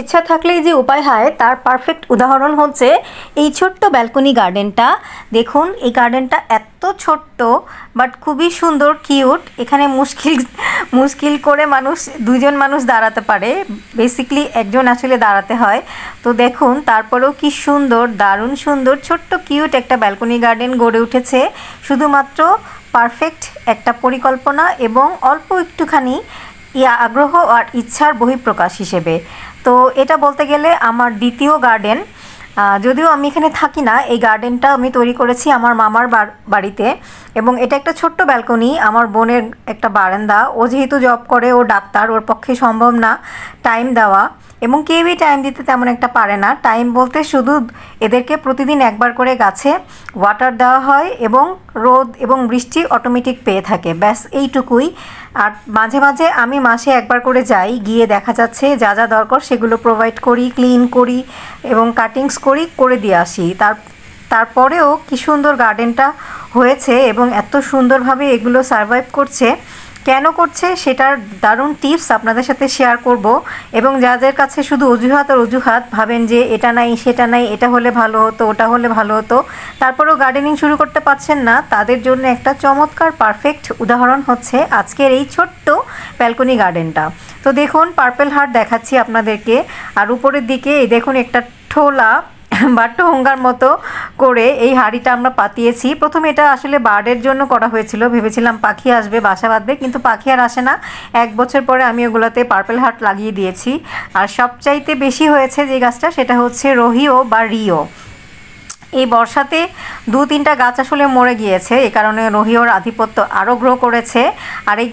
ইচ্ছা থাকলেই যে উপায় হয় তার পারফেক্ট উদাহরণ হচ্ছে এই ছোট্ট ব্যালকনি গার্ডেনটা দেখুন এই গার্ডেনটা এত ছোট্ট বাট খুবই সুন্দর কিউট এখানে মুশকিল মুশকিল করে মানুষ দুজন মানুষ দাঁড়াতে পারে বেসিকলি একজন আসলে দাঁড়াতে হয় তো দেখুন তারপরেও কি সুন্দর দারুণ সুন্দর ছোট্ট কিউট একটা ব্যালকনি গার্ডেন গড়ে উঠেছে শুধুমাত্র পারফেক্ট একটা পরিকল্পনা এবং অল্প একটুখানি আগ্রহ আর ইচ্ছার বহিঃপ্রকাশ হিসেবে তো এটা বলতে গেলে আমার দ্বিতীয় গার্ডেন যদিও আমি এখানে থাকি না এই গার্ডেনটা আমি তৈরি করেছি আমার মামার বাড়িতে এবং এটা একটা ছোট্ট ব্যালকনি আমার বোনের একটা বারান্দা ও যেহেতু জব করে ও ডাক্তার ওর পক্ষে সম্ভব না টাইম দেওয়া এবং কেউই টাইম দিতে তেমন একটা পারে না টাইম বলতে শুধু এদেরকে প্রতিদিন একবার করে গাছে ওয়াটার দেওয়া হয় এবং রোদ এবং বৃষ্টি অটোমেটিক পেয়ে থাকে ব্যাস এইটুকুই আর মাঝে মাঝে আমি মাসে একবার করে যাই গিয়ে দেখা যাচ্ছে যা যা দরকার সেগুলো প্রোভাইড করি ক্লিন করি এবং কাটিংস করি করে দিয়ে আসি তার তারপরেও কি সুন্দর গার্ডেনটা হয়েছে এবং এত সুন্দরভাবে এগুলো সার্ভাইভ করছে কেন করছে সেটার দারুণ টিপস আপনাদের সাথে শেয়ার করব এবং যাদের কাছে শুধু অজুহাত আর অজুহাত ভাবেন যে এটা নাই সেটা নাই এটা হলে ভালো হতো ওটা হলে ভালো হতো তারপরেও গার্ডেনিং শুরু করতে পারছেন না তাদের জন্য একটা চমৎকার পারফেক্ট উদাহরণ হচ্ছে আজকের এই ছোট্ট ব্যালকনি গার্ডেনটা তো দেখুন পার্পেল হার্ট দেখাচ্ছি আপনাদেরকে আর উপরের দিকে দেখুন একটা ঠোলা বাট্ট হোঙ্গার মতো করে এই হাঁড়িটা আমরা পাতিয়েছি প্রথমে এটা আসলে বার্ডের জন্য করা হয়েছিল ভেবেছিলাম পাখি আসবে বাসা বাঁধবে কিন্তু পাখি আর আসে না এক বছর পরে আমি ওগুলোতে পার্পেল হাট লাগিয়ে দিয়েছি আর সবচাইতে বেশি হয়েছে যে গাছটা সেটা হচ্ছে রোহিও বা রিও এই বর্ষাতে দু তিনটা গাছ আসলে মরে গিয়েছে এ কারণে রোহিওর আধিপত্য আরও গ্রো করেছে আর এই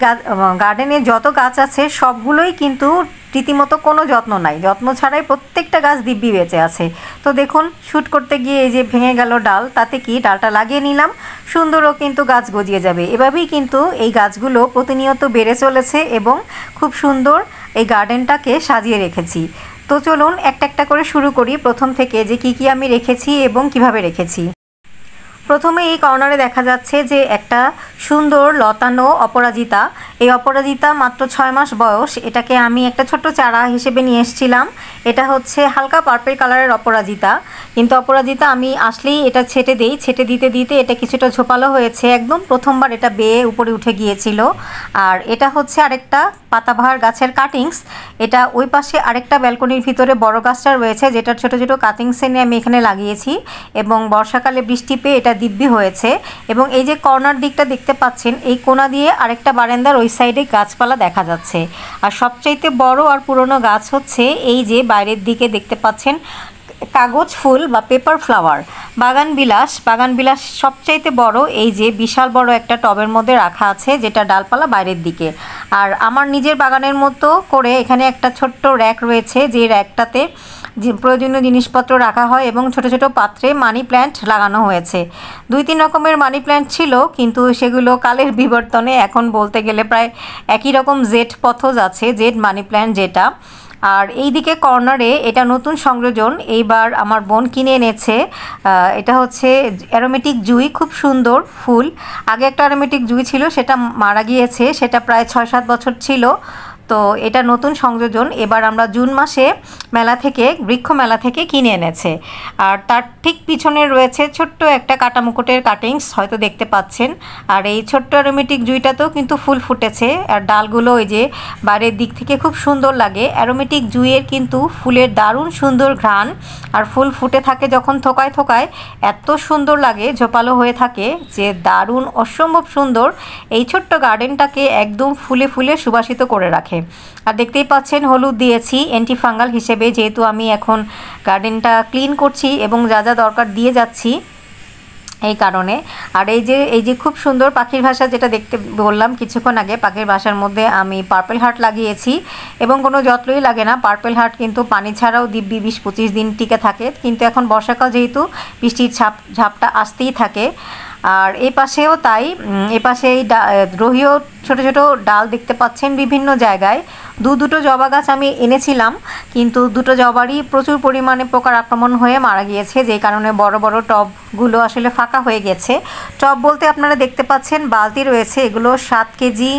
গার্ডেনে যত গাছ আছে সবগুলোই কিন্তু রীতিমতো কোনো যত্ন নাই যত্ন ছাড়াই প্রত্যেকটা গাছ দিব্যি বেঁচে আছে তো দেখুন শ্যুট করতে গিয়ে এই যে ভেঙে গেল ডাল তাতে কি ডালটা লাগিয়ে নিলাম সুন্দরও কিন্তু গাছ গজিয়ে যাবে এভাবেই কিন্তু এই গাছগুলো প্রতিনিয়ত বেড়ে চলেছে এবং খুব সুন্দর এই গার্ডেনটাকে সাজিয়ে রেখেছি তো চলুন একটা একটা করে শুরু করি প্রথম থেকে যে কি কি আমি রেখেছি এবং কিভাবে রেখেছি প্রথমে এই কর্নারে দেখা যাচ্ছে যে একটা সুন্দর লতানো অপরাজিতা এই অপরাজিতা মাত্র ছয় মাস বয়স এটাকে আমি একটা ছোট্ট চারা হিসেবে নিয়ে এসেছিলাম এটা হচ্ছে হালকা পার্পেল কালারের অপরাজিতা কিন্তু অপরাজিতা আমি আসলেই এটা ছেটে দিই ছেটে দিতে দিতে এটা কিছুটা ঝোপালো হয়েছে একদম প্রথমবার এটা বেয়ে উপরে উঠে গিয়েছিল আর এটা হচ্ছে আরেকটা পাতাভার গাছের কাটিংস এটা ওই পাশে আরেকটা ব্যালকনির ভিতরে বড় গাছটা রয়েছে যেটার ছোট ছোট কাটিংস এনে আমি এখানে লাগিয়েছি এবং বর্ষাকালে বৃষ্টি পেয়ে এটা দিব্যি হয়েছে এবং এই যে কর্নার দিকটা দেখতে পাচ্ছেন এই কোনা দিয়ে আরেকটা বারান্দার ওই সাইডে গাছপালা দেখা যাচ্ছে আর সবচাইতে বড় আর পুরনো গাছ হচ্ছে এই যে বাইরের দিকে দেখতে পাচ্ছেন কাগজ ফুল বা পেপার ফ্লাওয়ার বাগান বিলাস বাগান বিলাস সবচাইতে বড় এই যে বিশাল বড় একটা টবের মধ্যে রাখা আছে যেটা ডালপালা বাইরের দিকে আর আমার নিজের বাগানের মতো করে এখানে একটা ছোট্ট র্যাক রয়েছে যে র্যাকটাতে প্রয়োজনীয় জিনিসপত্র রাখা হয় এবং ছোট ছোট পাত্রে মানি প্ল্যান্ট লাগানো হয়েছে দুই তিন রকমের মানি প্ল্যান্ট ছিল কিন্তু সেগুলো কালের বিবর্তনে এখন বলতে গেলে প্রায় একই রকম জেট পথজ আছে জেট মানি প্ল্যান্ট যেটা আর এই দিকে কর্নারে এটা নতুন সংযোজন এইবার আমার বোন কিনে এনেছে এটা হচ্ছে অ্যারোমেটিক জুই খুব সুন্দর ফুল আগে একটা অ্যারোমেটিক জুই ছিল সেটা মারা গিয়েছে সেটা প্রায় ছয় সাত বছর ছিল তো এটা নতুন সংযোজন এবার আমরা জুন মাসে মেলা থেকে বৃক্ষ মেলা থেকে কিনে এনেছে আর তার ঠিক পিছনে রয়েছে ছোট্ট একটা কাটা মুকুটের কাটিংস হয়তো দেখতে পাচ্ছেন আর এই ছোট্ট অ্যারোমেটিক জুইটাতেও কিন্তু ফুল ফুটেছে আর ডালগুলো ওই যে বাইরের দিক থেকে খুব সুন্দর লাগে অ্যারোমেটিক জুইয়ের কিন্তু ফুলের দারুণ সুন্দর ঘ্রাণ আর ফুল ফুটে থাকে যখন থোকায় থোকায় এত সুন্দর লাগে ঝোপালো হয়ে থাকে যে দারুণ অসম্ভব সুন্দর এই ছোট্ট গার্ডেনটাকে একদম ফুলে ফুলে সুবাসিত করে রাখে রাখে আর দেখতেই পাচ্ছেন হলুদ দিয়েছি অ্যান্টিফাঙ্গাল হিসেবে যেহেতু আমি এখন গার্ডেনটা ক্লিন করছি এবং যা যা দরকার দিয়ে যাচ্ছি এই কারণে আর এই যে এই যে খুব সুন্দর পাখির ভাষা যেটা দেখতে বললাম কিছুক্ষণ আগে পাখির ভাষার মধ্যে আমি পার্পেল হার্ট লাগিয়েছি এবং কোনো যত্নই লাগে না পার্পেল হার্ট কিন্তু পানি ছাড়াও দিব্যি বিশ পঁচিশ দিন টিকে থাকে কিন্তু এখন বর্ষাকাল যেহেতু বৃষ্টির ছাপ ঝাপটা আসতেই থাকে আর এ পাশেও তাই এ পাশে এই রোহিও ছোট ছোট ডাল দেখতে পাচ্ছেন বিভিন্ন জায়গায় দু দুটো জবা গাছ আমি এনেছিলাম কিন্তু দুটো জবারই প্রচুর পরিমাণে পোকার আক্রমণ হয়ে মারা গিয়েছে যে কারণে বড় বড় টবগুলো আসলে ফাঁকা হয়ে গেছে টব বলতে আপনারা দেখতে পাচ্ছেন বালতি রয়েছে এগুলো সাত কেজি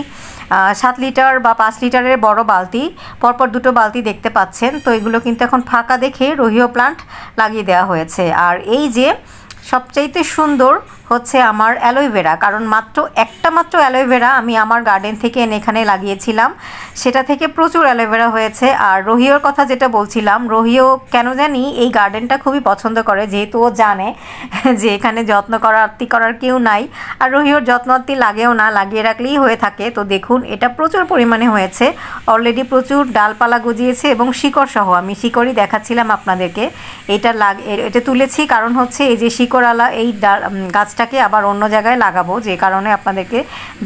সাত লিটার বা পাঁচ লিটারের বড় বালতি পরপর দুটো বালতি দেখতে পাচ্ছেন তো এগুলো কিন্তু এখন ফাঁকা দেখে রোহিও প্লান্ট লাগিয়ে দেওয়া হয়েছে আর এই যে সবচাইতে সুন্দর হচ্ছে আমার অ্যালোভেরা কারণ মাত্র একটা মাত্র অ্যালোভেরা আমি আমার গার্ডেন থেকে এনে এখানে লাগিয়েছিলাম সেটা থেকে প্রচুর অ্যালোভেরা হয়েছে আর রোহিওর কথা যেটা বলছিলাম রোহিও কেন জানি এই গার্ডেনটা খুবই পছন্দ করে যেহেতু ও জানে যে এখানে যত্ন করা আত্মি করার কেউ নাই আর রোহিওর যত্ন আত্মি লাগেও না লাগিয়ে রাখলেই হয়ে থাকে তো দেখুন এটা প্রচুর পরিমাণে হয়েছে অলরেডি প্রচুর ডালপালা গজিয়েছে এবং শিকড় সহ আমি শিকড়ই দেখাচ্ছিলাম আপনাদেরকে এটা লাগ এটা তুলেছি কারণ হচ্ছে এই যে শিকড়ালা এই গাছ গাছটাকে আবার অন্য জায়গায় লাগাবো যে কারণে আপনাদেরকে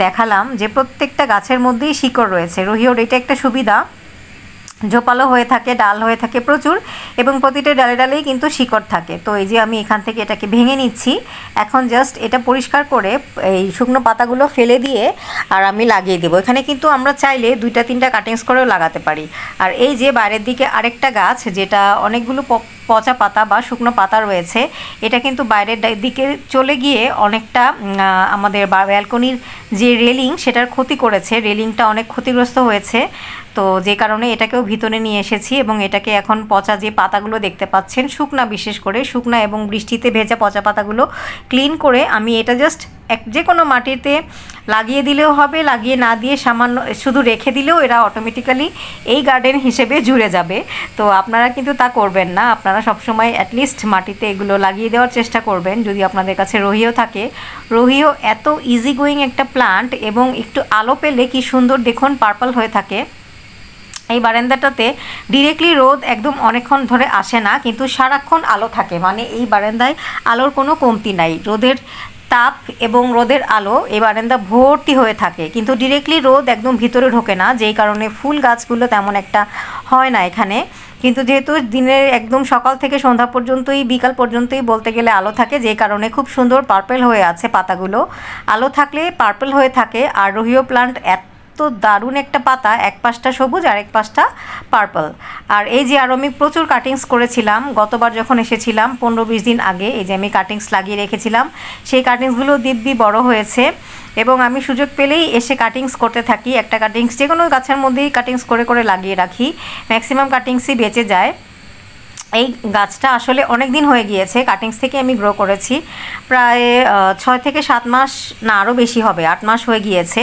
দেখালাম যে প্রত্যেকটা গাছের মধ্যেই শিকড় রয়েছে রোহিওর এটা একটা সুবিধা ঝোপালো হয়ে থাকে ডাল হয়ে থাকে প্রচুর এবং প্রতিটা ডালে ডালেই কিন্তু শিকড় থাকে তো এই যে আমি এখান থেকে এটাকে ভেঙে নিচ্ছি এখন জাস্ট এটা পরিষ্কার করে এই শুকনো পাতাগুলো ফেলে দিয়ে আর আমি লাগিয়ে দেবো এখানে কিন্তু আমরা চাইলে দুইটা তিনটা কাটিংস করেও লাগাতে পারি আর এই যে বাইরের দিকে আরেকটা গাছ যেটা অনেকগুলো পচা পাতা বা শুকনো পাতা রয়েছে এটা কিন্তু বাইরের দিকে চলে গিয়ে অনেকটা আমাদের ব্যালকনির যে রেলিং সেটার ক্ষতি করেছে রেলিংটা অনেক ক্ষতিগ্রস্ত হয়েছে তো যে কারণে এটাকেও ভিতরে নিয়ে এসেছি এবং এটাকে এখন পচা যে পাতাগুলো দেখতে পাচ্ছেন শুকনা বিশেষ করে শুকনা এবং বৃষ্টিতে ভেজা পচা পাতাগুলো ক্লিন করে আমি এটা জাস্ট এক যে কোনো মাটিতে লাগিয়ে দিলেও হবে লাগিয়ে না দিয়ে সামান্য শুধু রেখে দিলেও এরা অটোমেটিক্যালি এই গার্ডেন হিসেবে জুড়ে যাবে তো আপনারা কিন্তু তা করবেন না আপনারা সবসময় অ্যাটলিস্ট মাটিতে এগুলো লাগিয়ে দেওয়ার চেষ্টা করবেন যদি আপনাদের কাছে রোহিও থাকে রোহিও এত ইজি গোয়িং একটা প্লান্ট এবং একটু আলো পেলে কি সুন্দর দেখুন পার্পল হয়ে থাকে এই বারান্দাটাতে ডিরেক্টলি রোদ একদম অনেকক্ষণ ধরে আসে না কিন্তু সারাক্ষণ আলো থাকে মানে এই বারান্দায় আলোর কোনো কমতি নাই রোদের তাপ এবং রোদের আলো এই বারান্দা ভর্তি হয়ে থাকে কিন্তু ডিরেক্টলি রোদ একদম ভিতরে ঢোকে না যেই কারণে ফুল গাছগুলো তেমন একটা হয় না এখানে কিন্তু যেহেতু দিনের একদম সকাল থেকে সন্ধ্যা পর্যন্তই বিকাল পর্যন্তই বলতে গেলে আলো থাকে যে কারণে খুব সুন্দর পার্পেল হয়ে আছে পাতাগুলো আলো থাকলে পার্পেল হয়ে থাকে আর রোহিও প্লান্ট এত তো দারুণ একটা পাতা এক পাশটা সবুজ আর এক পাশটা পার্পল আর এই যে আরও আমি প্রচুর কাটিংস করেছিলাম গতবার যখন এসেছিলাম পনেরো বিশ দিন আগে এই যে আমি কাটিংস লাগিয়ে রেখেছিলাম সেই কাটিংসগুলো দিব্যি বড় হয়েছে এবং আমি সুযোগ পেলেই এসে কাটিংস করতে থাকি একটা কাটিংস যে কোনো গাছের মধ্যেই কাটিংস করে করে লাগিয়ে রাখি ম্যাক্সিমাম কাটিংসই বেঁচে যায় এই গাছটা আসলে অনেক দিন হয়ে গিয়েছে কাটিংস থেকে আমি গ্রো করেছি প্রায় ছয় থেকে সাত মাস না আরও বেশি হবে আট মাস হয়ে গিয়েছে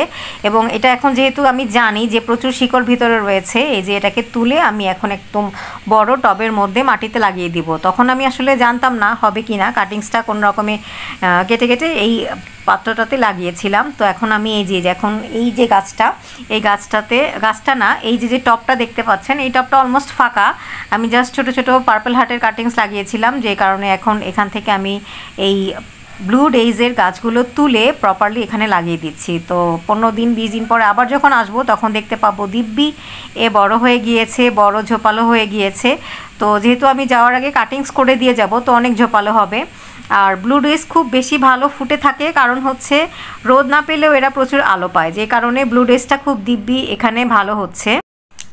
এবং এটা এখন যেহেতু আমি জানি যে প্রচুর শিকড় ভিতরে রয়েছে এই যে এটাকে তুলে আমি এখন একদম বড় টবের মধ্যে মাটিতে লাগিয়ে দিব তখন আমি আসলে জানতাম না হবে কি না কাটিংসটা কোনো রকমে কেটে কেটে এই পাত্রটাতে লাগিয়েছিলাম তো এখন আমি এই যে এখন এই যে গাছটা এই গাছটাতে গাছটা না এই যে যে টপটা দেখতে পাচ্ছেন এই টপটা অলমোস্ট ফাঁকা আমি জাস্ট ছোট ছোট পার্পল হার্টের কাটিংস লাগিয়েছিলাম যে কারণে এখন এখান থেকে আমি এই ব্লু ডেইজের গাছগুলো তুলে প্রপারলি এখানে লাগিয়ে দিচ্ছি তো পনেরো দিন বিশ দিন পরে আবার যখন আসবো তখন দেখতে পাবো দিব্যি এ বড় হয়ে গিয়েছে বড় ঝোপালো হয়ে গিয়েছে তো যেহেতু আমি যাওয়ার আগে কাটিংস করে দিয়ে যাব তো অনেক ঝোপালো হবে আর ব্লু ডুইস খুব বেশি ভালো ফুটে থাকে কারণ হচ্ছে রোদ না পেলেও এরা প্রচুর আলো পায় যে কারণে ব্লু ড্রেসটা খুব দিব্যি এখানে ভালো হচ্ছে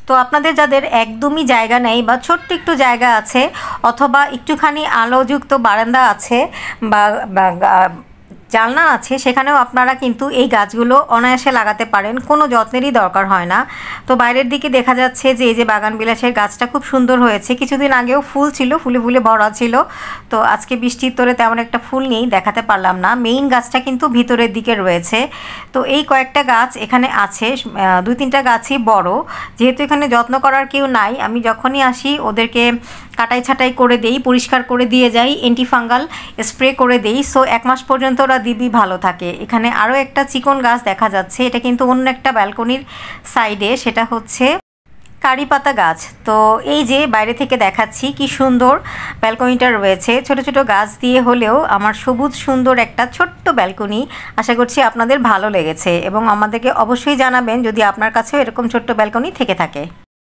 তো আপনাদের যাদের একদমই জায়গা নেই বা ছোট্ট একটু জায়গা আছে অথবা একটুখানি আলোযুক্ত বারান্দা আছে বা জালনা আছে সেখানেও আপনারা কিন্তু এই গাছগুলো অনায়াসে লাগাতে পারেন কোনো যত্নেরই দরকার হয় না তো বাইরের দিকে দেখা যাচ্ছে যে এই যে বাগান বিলাসের গাছটা খুব সুন্দর হয়েছে কিছুদিন আগেও ফুল ছিল ফুলে ফুলে ভরা ছিল তো আজকে বৃষ্টির তোরে তেমন একটা ফুল নেই দেখাতে পারলাম না মেইন গাছটা কিন্তু ভিতরের দিকে রয়েছে তো এই কয়েকটা গাছ এখানে আছে দুই তিনটা গাছই বড় যেহেতু এখানে যত্ন করার কেউ নাই আমি যখনই আসি ওদেরকে কাটাই ছাটাই করে দেই পরিষ্কার করে দিয়ে যাই এন্টি ফাঙ্গাল স্প্রে করে দেই সো এক মাস পর্যন্ত ওরা দিবি ভালো থাকে এখানে আরও একটা চিকন গাছ দেখা যাচ্ছে এটা কিন্তু অন্য একটা ব্যালকনির সাইডে সেটা হচ্ছে কারি পাতা গাছ তো এই যে বাইরে থেকে দেখাচ্ছি কি সুন্দর ব্যালকনিটা রয়েছে ছোট ছোট গাছ দিয়ে হলেও আমার সবুজ সুন্দর একটা ছোট্ট ব্যালকনি আশা করছি আপনাদের ভালো লেগেছে এবং আমাদেরকে অবশ্যই জানাবেন যদি আপনার কাছেও এরকম ছোট্ট ব্যালকনি থেকে থাকে